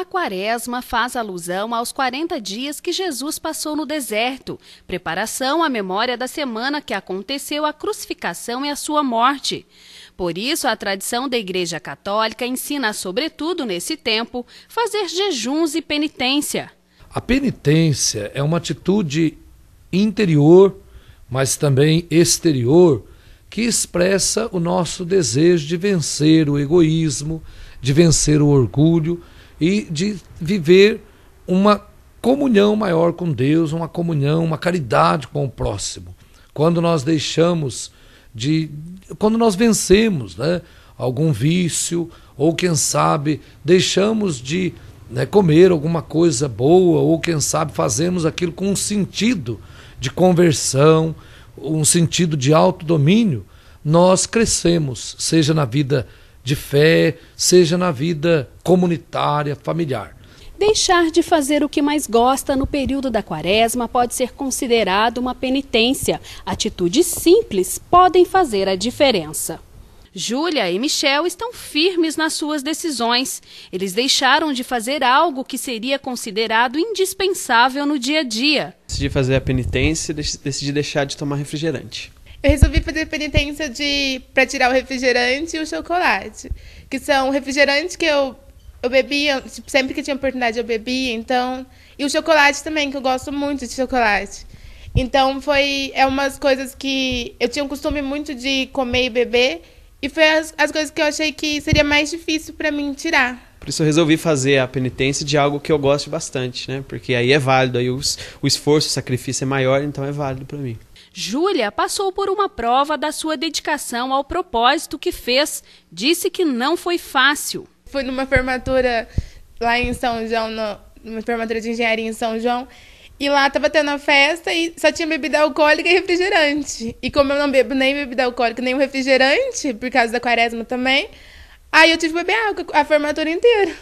A quaresma faz alusão aos 40 dias que Jesus passou no deserto, preparação à memória da semana que aconteceu a crucificação e a sua morte. Por isso, a tradição da Igreja Católica ensina, sobretudo nesse tempo, fazer jejuns e penitência. A penitência é uma atitude interior, mas também exterior, que expressa o nosso desejo de vencer o egoísmo, de vencer o orgulho, e de viver uma comunhão maior com Deus, uma comunhão, uma caridade com o próximo. Quando nós deixamos de. Quando nós vencemos né, algum vício, ou quem sabe deixamos de né, comer alguma coisa boa, ou quem sabe fazemos aquilo com um sentido de conversão, um sentido de autodomínio, nós crescemos, seja na vida de fé, seja na vida comunitária, familiar. Deixar de fazer o que mais gosta no período da quaresma pode ser considerado uma penitência. Atitudes simples podem fazer a diferença. Júlia e Michel estão firmes nas suas decisões. Eles deixaram de fazer algo que seria considerado indispensável no dia a dia. Decidi fazer a penitência e decidi deixar de tomar refrigerante. Eu resolvi fazer penitência de para tirar o refrigerante e o chocolate, que são refrigerantes que eu eu bebia, tipo, sempre que tinha oportunidade eu bebia, então, e o chocolate também, que eu gosto muito de chocolate. Então, foi é umas coisas que eu tinha um costume muito de comer e beber, e foi as, as coisas que eu achei que seria mais difícil para mim tirar. Por isso eu resolvi fazer a penitência de algo que eu gosto bastante, né? Porque aí é válido, aí o, o esforço, o sacrifício é maior, então é válido para mim. Júlia passou por uma prova da sua dedicação ao propósito que fez. Disse que não foi fácil. Foi numa formatura lá em São João, numa formatura de engenharia em São João. E lá estava tendo a festa e só tinha bebida alcoólica e refrigerante. E como eu não bebo nem bebida alcoólica, nem refrigerante, por causa da quaresma também, aí eu tive que beber água a formatura inteira.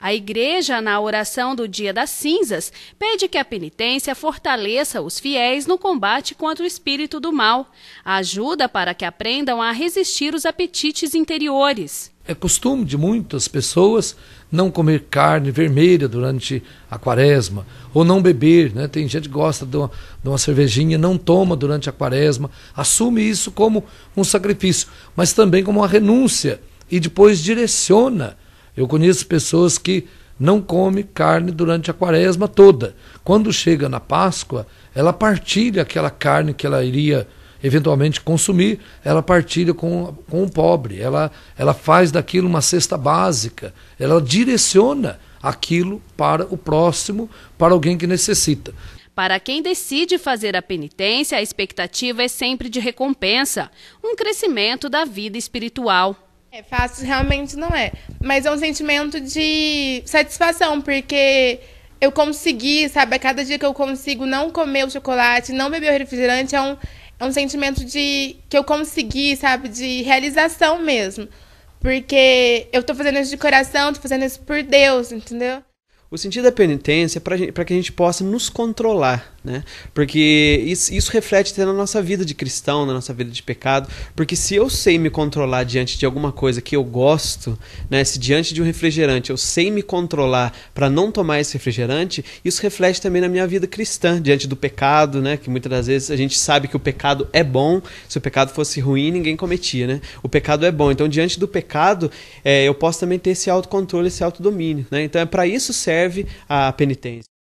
A igreja, na oração do Dia das Cinzas, pede que a penitência fortaleça os fiéis no combate contra o espírito do mal, ajuda para que aprendam a resistir os apetites interiores. É costume de muitas pessoas não comer carne vermelha durante a quaresma, ou não beber, né? Tem gente que gosta de uma, de uma cervejinha, não toma durante a quaresma, assume isso como um sacrifício, mas também como uma renúncia, e depois direciona eu conheço pessoas que não come carne durante a quaresma toda. Quando chega na Páscoa, ela partilha aquela carne que ela iria eventualmente consumir, ela partilha com, com o pobre, ela, ela faz daquilo uma cesta básica, ela direciona aquilo para o próximo, para alguém que necessita. Para quem decide fazer a penitência, a expectativa é sempre de recompensa, um crescimento da vida espiritual. É, fácil realmente não é. Mas é um sentimento de satisfação, porque eu consegui, sabe? A cada dia que eu consigo não comer o chocolate, não beber o refrigerante, é um, é um sentimento de que eu consegui, sabe? De realização mesmo. Porque eu tô fazendo isso de coração, tô fazendo isso por Deus, entendeu? O sentido da penitência é para que a gente possa nos controlar, né? Porque isso, isso reflete até na nossa vida de cristão, na nossa vida de pecado. Porque se eu sei me controlar diante de alguma coisa que eu gosto, né? se diante de um refrigerante eu sei me controlar para não tomar esse refrigerante, isso reflete também na minha vida cristã, diante do pecado, né? que muitas das vezes a gente sabe que o pecado é bom, se o pecado fosse ruim, ninguém cometia. Né? O pecado é bom, então diante do pecado é, eu posso também ter esse autocontrole, esse autodomínio. Né? Então é para isso serve a penitência.